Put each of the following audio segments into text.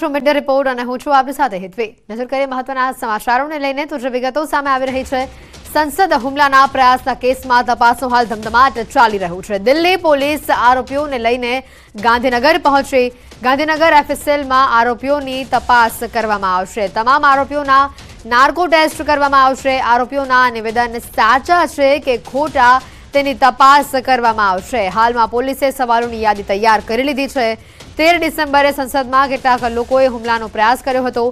છો mid report અને હું છું આપની સાથે હિતવે નજર કરીએ મહત્વના સમાચારોને લઈને તો જે વિગતો સામે આવી રહી છે સંસદ હુમલાના પ્રયાસના કેસમાં તપાસનો હાલ ધમધમાટ ચાલી રહ્યું છે દિલ્હી પોલીસ આરોપીઓને લઈને ગાંધીનગર પહોંચી ગાંધીનગર એફએસએલમાં આરોપીઓની તપાસ કરવામાં આવશે તમામ આરોપીઓના નાર્કો ટેસ્ટ કરવામાં આવશે આરોપીઓના નિવેદન સાચા છે કે ખોટા તેની તપાસ કરવામાં આવશે હાલમાં પોલીસે સવાલોની યાદી તૈયાર કરી લીધી છે તેર ડિસેમ્બરે સંસદમાં કેટલાક લોકોએ હુમલાનો પ્રયાસ કર્યો હતો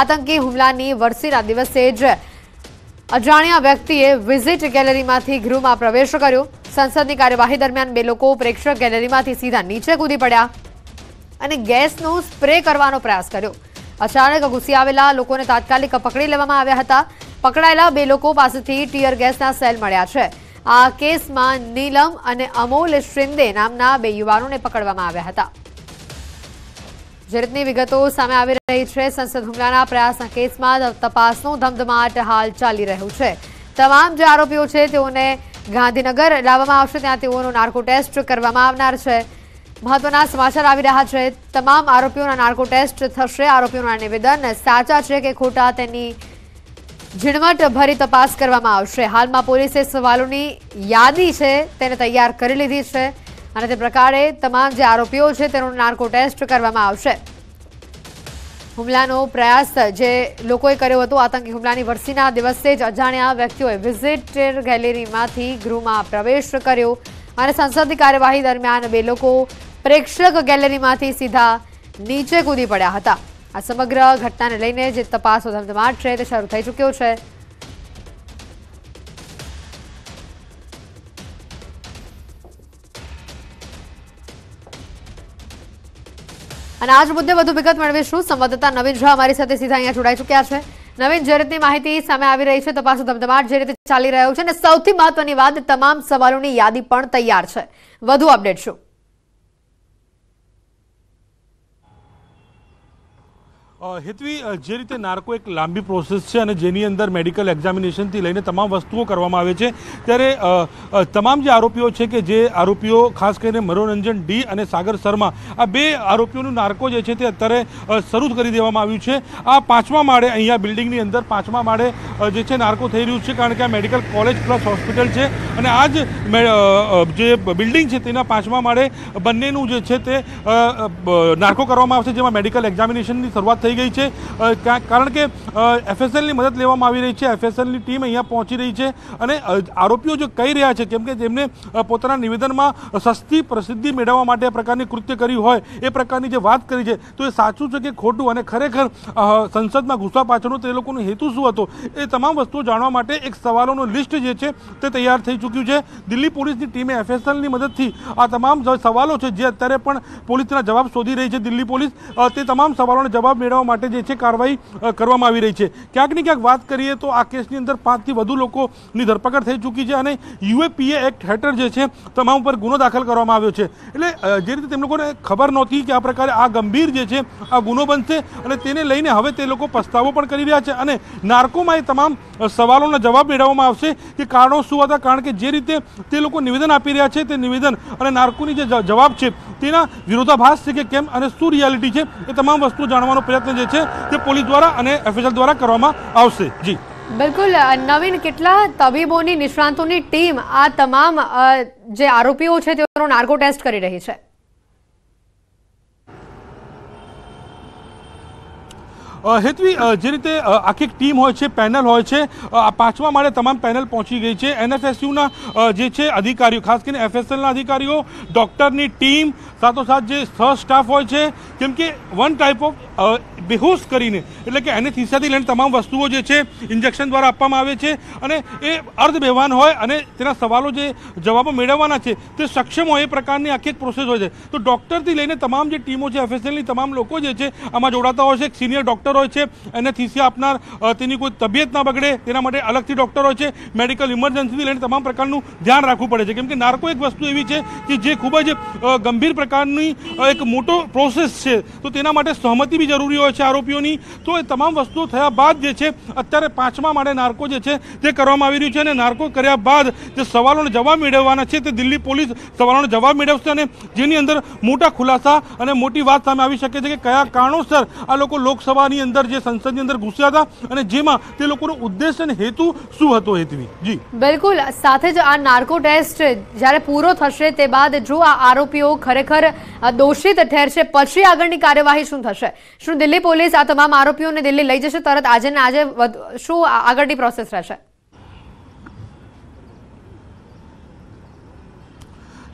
આતંકી હુમલાની વરસીના દિવસે જ અજાણ્યા વ્યક્તિએ વિઝિટ ગેલેરીમાંથી ગૃહમાં પ્રવેશ કર્યો સંસદની કાર્યવાહી દરમિયાન બે લોકો પ્રેક્ષક ગેલેરીમાંથી સીધા નીચે કૂદી પડ્યા અને ગેસનો સ્પ્રે કરવાનો પ્રયાસ કર્યો અચાનક ઘૂસી આવેલા લોકોને તાત્કાલિક પકડી લેવામાં આવ્યા હતા પકડાયેલા બે લોકો પાસેથી ટીયર ગેસના સેલ મળ્યા છે આ કેસમાં નીલમ અને અમોલ શિંદે નામના બે યુવાનોને પકડવામાં આવ્યા હતા જે રીતની વિગતો સામે આવી રહી છે સંસદ હુમલાના પ્રયાસના કેસમાં તપાસનો ધમધમાટ હાલ ચાલી રહ્યું છે તમામ જે આરોપીઓ છે તેઓને ગાંધીનગર લાવવામાં આવશે ત્યાં તેઓનો નાર્કો ટેસ્ટ કરવામાં આવનાર છે મહત્વના સમાચાર આવી રહ્યા છે તમામ આરોપીઓના નાર્કો ટેસ્ટ થશે આરોપીઓના નિવેદન સાચા છે કે ખોટા તેની ઝીણવટ ભરી તપાસ કરવામાં આવશે હાલમાં પોલીસે સવાલોની યાદી છે તેને તૈયાર કરી લીધી છે અને તે પ્રકારે તમામ જે આરોપીઓ છે તેનો નાર્કો ટેસ્ટ કરવામાં આવશે હુમલાનો પ્રયાસ જે લોકોએ કર્યો હતો આતંકી હુમલાની વરસીના દિવસે જ અજાણ્યા વ્યક્તિઓએ વિઝિટર ગેલેરીમાંથી ગૃહમાં પ્રવેશ કર્યો અને સંસદની કાર્યવાહી દરમિયાન બે લોકો પ્રેક્ષક ગેલેરીમાંથી સીધા નીચે કૂદી પડ્યા હતા આ સમગ્ર ઘટનાને લઈને જે તપાસનો ધમધમાટ છે તે શરૂ થઈ ચૂક્યો છે અને આજ મુદ્દે વધુ વિગત મેળવીશું સંવાદદાતા નવીન ઝા અમારી સાથે સીધા અહીંયા જોડાઈ ચૂક્યા છે નવીન જે રીતની માહિતી સામે આવી રહી છે તપાસ ધમધમાટ જે રીતે ચાલી રહ્યો છે અને સૌથી મહત્વની વાત તમામ સવાલોની યાદી પણ તૈયાર છે વધુ અપડેટ શું હેતવી જે રીતે નાર્કો એક લાંબી પ્રોસેસ છે અને જેની અંદર મેડિકલ એક્ઝામિનેશનથી લઈને તમામ વસ્તુઓ કરવામાં આવે છે ત્યારે તમામ જે આરોપીઓ છે કે જે આરોપીઓ ખાસ કરીને મનોરંજન ડી અને સાગર શર્મા આ બે આરોપીઓનું નાર્કો જે છે તે અત્યારે શરૂ કરી દેવામાં આવ્યું છે આ પાંચમા માળે અહીંયા બિલ્ડિંગની અંદર પાંચમા માળે જે છે નાર્કો થઈ રહ્યું છે કારણ કે આ મેડિકલ કોલેજ પ્લસ હોસ્પિટલ છે અને આ જ જે બિલ્ડિંગ છે તેના પાંચમા માળે બંનેનું જે છે તે નાર્કો કરવામાં આવશે જેમાં મેડિકલ એક્ઝામિનેશનની શરૂઆત થઈ થઈ ગઈ છે કારણ કે એફએસએલની મદદ લેવામાં આવી રહી છે એફએસએલની ટીમ અહીંયા પહોંચી રહી છે અને આરોપીઓ જે કહી રહ્યા છે કેમ કે જેમને પોતાના નિવેદનમાં સસ્તી પ્રસિદ્ધિ મેળવવા માટે પ્રકારની કૃત્ય કરી હોય એ પ્રકારની જે વાત કરી છે તો એ સાચું છે કે ખોટું અને ખરેખર સંસદમાં ઘૂસવા પાછળનો તે લોકોનો હેતુ શું હતો એ તમામ વસ્તુઓ જાણવા માટે એક સવાલોનું લિસ્ટ જે છે તે તૈયાર થઈ ચૂક્યું છે દિલ્હી પોલીસની ટીમે એફએસએલની મદદથી આ તમામ સવાલો છે જે અત્યારે પણ પોલીસના જવાબ શોધી રહી છે દિલ્હી પોલીસ તે તમામ સવાલોને જવાબ મેળવવા બનાવવા માટે જે છે કાર્યવાહી કરવામાં આવી રહી છે ક્યાંકની ક્યાંક વાત કરીએ તો આ કેસની અંદર પાંચથી વધુ લોકોની ધરપકડ થઈ ચૂકી છે અને યુએપીએ એક્ટ હેઠળ જે છે તમામ ઉપર ગુનો દાખલ કરવામાં આવ્યો છે એટલે જે રીતે તેમ લોકોને ખબર નહોતી કે આ પ્રકારે આ ગંભીર જે છે આ ગુનો બનશે અને તેને લઈને હવે તે લોકો પસ્તાવો પણ કરી રહ્યા છે અને નાર્કોમાં એ તમામ સવાલોના જવાબ મેળવવામાં આવશે કે કારણો શું હતા કારણ કે જે રીતે તે લોકો નિવેદન આપી રહ્યા છે તે નિવેદન અને નાર્કોની જે જવાબ છે તેના વિરોધાભાસ છે કે કેમ અને શું રિયાલિટી છે એ તમામ વસ્તુ જાણવાનો પ્રયત્ન પ્રયત્ન જે છે તે પોલીસ દ્વારા અને એફએસએલ દ્વારા કરવામાં આવશે જી બિલકુલ નવીન કેટલા તબીબોની નિષ્ણાંતોની ટીમ આ તમામ જે આરોપીઓ છે તેઓનો નાર્કો ટેસ્ટ કરી રહી છે હેતવી જે રીતે આખી ટીમ હોય છે પેનલ હોય છે પાંચમા માળે તમામ પેનલ પહોંચી ગઈ છે એનએફએસયુના જે છે અધિકારીઓ ખાસ કરીને એફએસએલના અધિકારીઓ ડૉક્ટરની ટીમ સાથોસાથ જે સહ સ્ટાફ હોય છે કેમ કે વન ટાઈપ ઓફ બેહોશ કરીને એટલે કે એનેસ્થિસિયાથી લઈને તમામ વસ્તુઓ જે છે ઇન્જેક્શન દ્વારા આપવામાં આવે છે અને એ અર્ધ બેભાન હોય અને તેના સવાલો જે જવાબો મેળવવાના છે તે સક્ષમ હોય એ પ્રકારની આખી એક પ્રોસેસ હોય છે તો ડૉક્ટરથી લઈને તમામ જે ટીમો છે એફએસએલની તમામ લોકો જે છે આમાં જોડાતા હોય છે એક સિનિયર ડૉક્ટર હોય છે એનેસ્થિસિયા આપનાર તેની કોઈ તબિયત ના બગડે તેના માટે અલગથી ડૉક્ટર હોય છે મેડિકલ ઇમરજન્સીથી લઈને તમામ પ્રકારનું ધ્યાન રાખવું પડે છે કેમ કે નાર્કો એક વસ્તુ એવી છે કે જે ખૂબ જ ગંભીર પ્રકારની એક મોટો પ્રોસેસ છે તો તેના માટે સહમતિ બી કેટલી જરૂરી હોય છે આરોપીઓની તો એ તમામ વસ્તુઓ થયા બાદ જે છે અત્યારે પાંચમા માળે નાર્કો જે છે તે કરવામાં આવી રહ્યું છે અને નાર્કો કર્યા બાદ જે સવાલોને જવાબ મેળવવાના છે તે દિલ્હી પોલીસ સવાલોને જવાબ મેળવશે અને જેની અંદર મોટા ખુલાસા અને મોટી વાત સામે આવી શકે છે કે કયા કારણોસર આ લોકો લોકસભાની અંદર જે સંસદની અંદર ઘૂસ્યા હતા અને જેમાં તે લોકોનો ઉદ્દેશ અને હેતુ શું હતો હેતવી જી બિલકુલ સાથે જ આ નાર્કો ટેસ્ટ જ્યારે પૂરો થશે તે બાદ જો આ આરોપીઓ ખરેખર દોષિત ઠેરશે પછી આગળની કાર્યવાહી શું થશે શું દિલ્હી પોલીસ આ તમામ આરોપીઓને દિલ્હી લઈ જશે તરત આજે ને આજે શું આગળની પ્રોસેસ રહેશે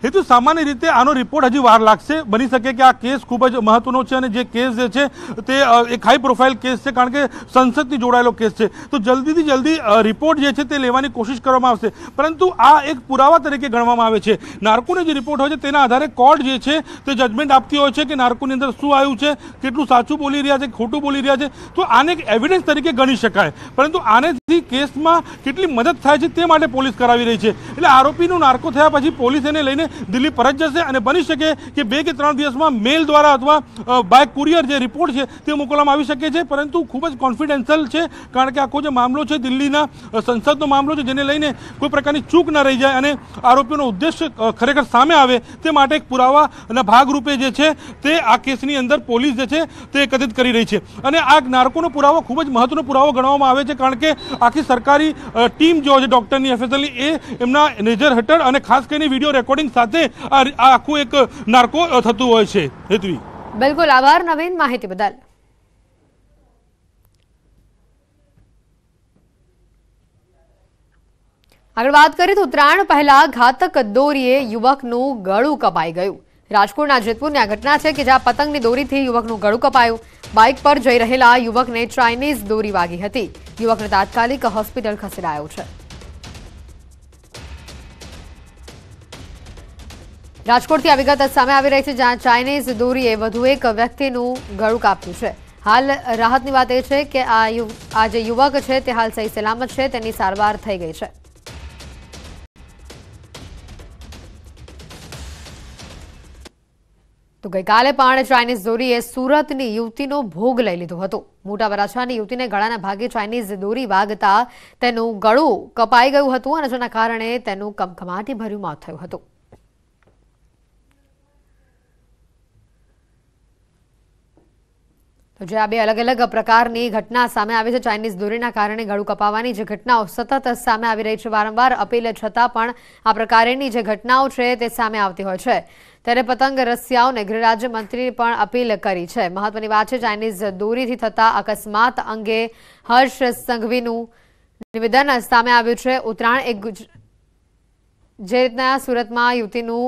હેતુ સામાન્ય રીતે આનો રિપોર્ટ હજી વાર લાગશે બની શકે કે આ કેસ ખૂબ જ મહત્વનો છે અને જે કેસ જે છે તે એક હાઈ પ્રોફાઇલ કેસ છે કારણ કે સંસદથી જોડાયેલો કેસ છે તો જલ્દીથી જલ્દી રિપોર્ટ જે છે તે લેવાની કોશિશ કરવામાં આવશે પરંતુ આ એક પુરાવા તરીકે ગણવામાં આવે છે નાર્કોનો જે રિપોર્ટ હોય છે તેના આધારે કોર્ટ જે છે તે જજમેન્ટ આપતી હોય છે કે નાર્કોની અંદર શું આવ્યું છે કેટલું સાચું બોલી રહ્યા છે ખોટું બોલી રહ્યા છે તો આને એક એવિડન્સ તરીકે ગણી શકાય પરંતુ આને કેસમાં કેટલી મદદ થાય છે તે માટે પોલીસ કરાવી રહી છે એટલે આરોપીનું નાર્કો થયા પછી પોલીસ એને લઈને દિલ્હી પરત જશે અને બની શકે કે બે કે ત્રણ દિવસમાં મેલ દ્વારા અથવા બાય કુરિયર જે રિપોર્ટ છે તે મોકલવામાં આવી શકે છે પરંતુ ખૂબ જ કોન્ફિડન્શિયલ છે કારણ કે આખો જે મામલો છે દિલ્હીના સંસદનો મામલો છે જેને લઈને કોઈ પ્રકારની ચૂક ન રહી જાય અને આરોપીનો ઉદ્દેશ ખરેખર સામે આવે તે માટે એક પુરાવાના ભાગરૂપે જે છે તે આ કેસની અંદર પોલીસ જે છે તે એકત્રિત કરી રહી છે અને આ નાર્કોનો પુરાવો ખૂબ જ મહત્વનો પુરાવો ગણવામાં આવે છે કારણ કે આખી જે સરકારી ટીમ જો છે ડૉક્ટરની એફએસએલની એ એમના નેજર હેઠળ અને ખાસ કરીને વિડીયો રેકોર્ડિંગ સાથે આખું એક નાર્કો થતું હોય છે હેતવી બિલકુલ આભાર નવીન માહિતી બદલ આગળ વાત કરીએ તો ઉત્તરાયણ પહેલા ઘાતક દોરીએ યુવકનું ગળું કપાઈ ગયું રાજકોટના જેતપુરની આ ઘટના છે કે જ્યાં પતંગની દોરીથી યુવકનું ગળું કપાયું બાઇક પર જઈ રહેલા યુવકને ચાઇનીઝ દોરી વાગી હતી યુવકને તાત્કાલિક હોસ્પિટલ ખસેડાયો છે રાજકોટથી આ વિગત સામે આવી રહી છે જ્યાં ચાઇનીઝ દોરીએ વધુ એક વ્યક્તિનું ગળું કાપ્યું છે હાલ રાહતની વાત એ છે કે આ જે યુવક છે તે હાલ સહી સલામત છે તેની સારવાર થઈ ગઈ છે તો ગઈકાલે પણ ચાઇનીઝ દોરીએ સુરતની યુવતીનો ભોગ લઈ લીધો હતો મોટા વરાછાની યુવતીને ગળાના ભાગે ચાઇનીઝ દોરી વાગતા તેનું ગળું કપાઈ ગયું હતું અને જેના કારણે તેનું કમકમાટી ભર્યું મોત થયું હતું જે આ બે અલગ અલગ પ્રકારની ઘટના સામે આવી છે ચાઇનીઝ દોરીના કારણે ગળું કપાવાની જે ઘટનાઓ સતત સામે આવી રહી છે વારંવાર અપીલ છતાં પણ આ પ્રકારની જે ઘટનાઓ છે તે સામે આવતી હોય છે ત્યારે પતંગ રસિયાઓને ગૃહરાજ્યમંત્રી પણ અપીલ કરી છે મહત્વની વાત છે ચાઇનીઝ દોરીથી થતા અકસ્માત અંગે હર્ષ સંઘવીનું નિવેદન સામે આવ્યું છે ઉત્તરાયણ એક જે રીતના સુરતમાં યુવતીનું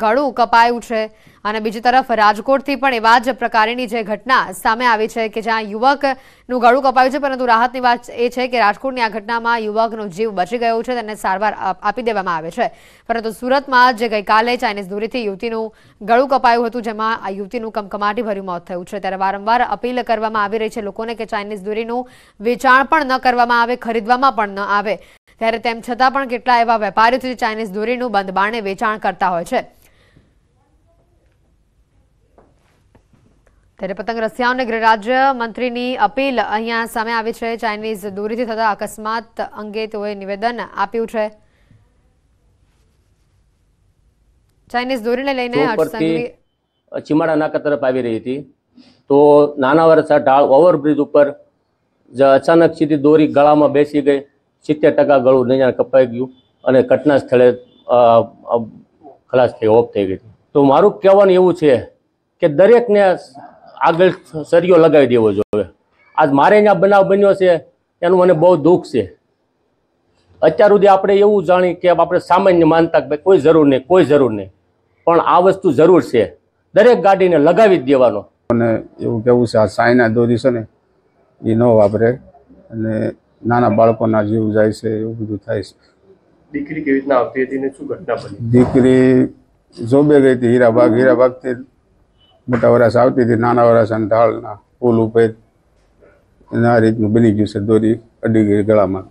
ગળું કપાયું છે અને બીજી તરફ રાજકોટથી પણ એવા જ પ્રકારની જે ઘટના સામે આવી છે કે જ્યાં યુવકનું ગળું કપાયું છે પરંતુ રાહતની વાત એ છે કે રાજકોટની આ ઘટનામાં યુવકનો જીવ બચી ગયો છે તેને સારવાર આપી દેવામાં આવે છે પરંતુ સુરતમાં જે ગઈકાલે ચાઇનીઝ દોરીથી યુવતીનું ગળું કપાયું હતું જેમાં આ યુવતીનું કમકમાટીભર્યું મોત થયું છે ત્યારે વારંવાર અપીલ કરવામાં આવી રહી છે લોકોને કે ચાઇનીઝ દોરીનું વેચાણ પણ ન કરવામાં આવે ખરીદવામાં પણ ન આવે ત્યારે તેમ છતાં પણ કેટલા એવા વેપારીઓ છે ચાઇનીઝ દોરીનું બંધ બાણે વેચાણ કરતા હોય છે ત્યારે પતંગ રસિયાઓ અને ગૃહરાજ્ય મંત્રીની અપીલ અહીંયા સામે આવી છે ચાઇનીઝ દૂરીથી થતા અકસ્માત અંગે તેઓએ નિવેદન આપ્યું છે ચાઇનીઝ દોરીને લઈને ચીમાડા નાકા તરફ આવી રહી હતી તો નાના વરસા ઢાળ ઓવરબ્રિજ ઉપર અચાનક સીધી દોરી ગળામાં બેસી ગઈ સિત્તેર ટકા ગળું નહીં કપાઈ ગયું અને ઘટના સ્થળે ખલાસ થઈ ઓફ થઈ ગઈ તો મારું કહેવાનું એવું છે કે દરેકને આગળ સરિયો લગાવી દેવો જોઈએ આજ મારે અહીંયા બનાવ બન્યો છે એનું મને બહુ દુઃખ છે અત્યાર સુધી આપણે એવું જાણી કે આપણે સામાન્ય માનતા કે કોઈ જરૂર નહીં કોઈ જરૂર નહીં પણ આ વસ્તુ જરૂર છે દરેક ગાડીને લગાવી જ દેવાનો મને એવું કેવું છે આ સાયના દોરી છે ને એ ન વાપરે અને નાના બાળકોના જીવ જાય છે એવું બધું થાય છે દીકરી કેવી રીતના આવતી હતી ને શું ઘટના દીકરી જોબે ગઈ હતી હીરાબાગ હીરાબાગથી મોટા વરાસ આવતી હતી નાના વરાસ અને ઢાળના ફૂલ ઉપર આ રીતનું બની ગયું છે દોરી અડી ગઈ ગળામાં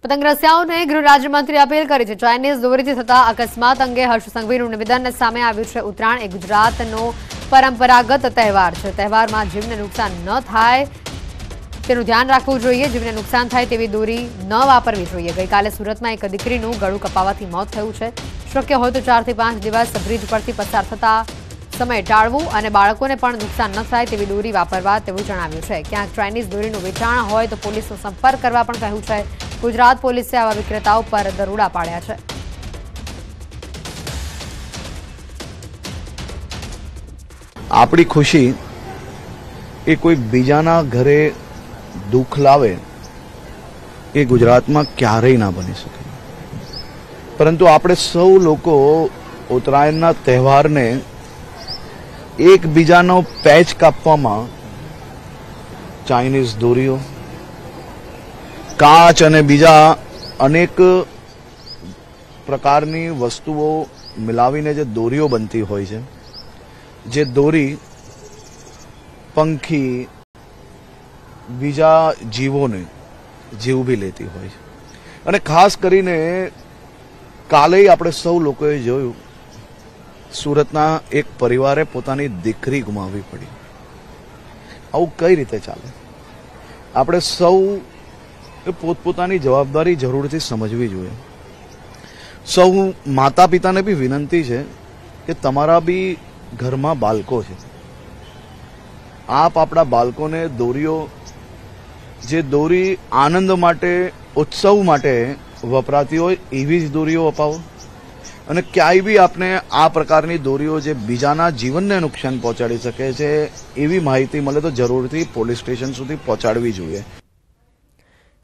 પતંગ રસિયાઓને ગૃહ રાજ્યમંત્રી અપીલ કરી છે ચાઇનીઝ દોરીથી થતા અકસ્માત અંગે હર્ષ સંઘવીનું નિવેદન સામે આવ્યું છે ઉત્તરાયણ એ ગુજરાતનો પરંપરાગત તહેવાર છે તહેવારમાં જીવને નુકસાન ન થાય તેનું ધ્યાન રાખવું જોઈએ જીવને નુકસાન થાય તેવી દોરી ન વાપરવી જોઈએ ગઈકાલે સુરતમાં એક દીકરીનું ગળું કપાવાથી મોત થયું છે શક્ય હોય તો ચારથી પાંચ દિવસ બ્રિજ પરથી પસાર થતા સમય ટાળવું અને બાળકોને પણ નુકસાન ન થાય તેવી દોરી વાપરવા તેવું જણાવ્યું છે ક્યાંક ચાઇનીઝ દોરીનું વેચાણ હોય તો પોલીસનો સંપર્ક કરવા પણ કહ્યું છે ગુજરાત પોલીસે આવા વિક્રેતાઓ પર દરોડા પાડ્યા છે આપણી ખુશી એ કોઈ બીજાના ઘરે દુઃખ લાવે એ ગુજરાતમાં ક્યારેય ના બની શકે પરંતુ આપણે સૌ લોકો ઉત્તરાયણના તહેવારને એકબીજાનો પેચ કાપવામાં ચાઇનીઝ દોરીઓ કાચ અને બીજા અનેક પ્રકારની વસ્તુઓ મિલાવીને જે દોરીઓ બનતી હોય છે જે દોરી પંખી બીજા જીવોને જીવ બી લેતી હોય છે અને ખાસ કરીને કાલે આપણે સૌ લોકોએ જોયું સુરતના એક પરિવારે પોતાની દીકરી ગુમાવવી પડી આવું કઈ રીતે ચાલે આપણે સૌ એ પોતપોતાની જવાબદારી જરૂરથી સમજવી જોઈએ સૌ માતા પિતાને બી વિનંતી છે કે તમારા બી ઘરમાં બાળકો છે આપ આપણા બાળકોને દોરીઓ જે દોરી આનંદ માટે ઉત્સવ માટે વપરાતી હોય એવી જ દોરીઓ અપાવો અને ક્યાંય બી આપને આ પ્રકારની દોરીઓ જે બીજાના જીવનને નુકસાન પહોંચાડી શકે છે એવી માહિતી મળે તો જરૂરથી પોલીસ સ્ટેશન સુધી પહોંચાડવી જોઈએ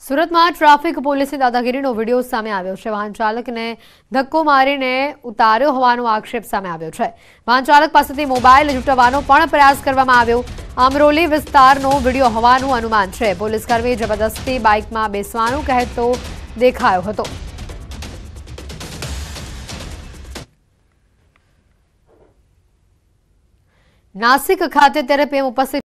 સુરતમાં ટ્રાફિક પોલીસની દાદાગીરીનો વિડીયો સામે આવ્યો છે વાહન ચાલકને ધક્કો મારીને ઉતાર્યો હોવાનો આક્ષેપ સામે આવ્યો છે વાહન ચાલક પાસેથી મોબાઈલ જૂટવવાનો પણ પ્રયાસ કરવામાં આવ્યો અમરોલી વિસ્તારનો વિડીયો હોવાનું અનુમાન છે પોલીસકર્મી જબરદસ્તી બાઇકમાં બેસવાનું કહેતો દેખાયો હતો નાસિક ખાતે ત્યારે પીએમ ઉપસ્થિત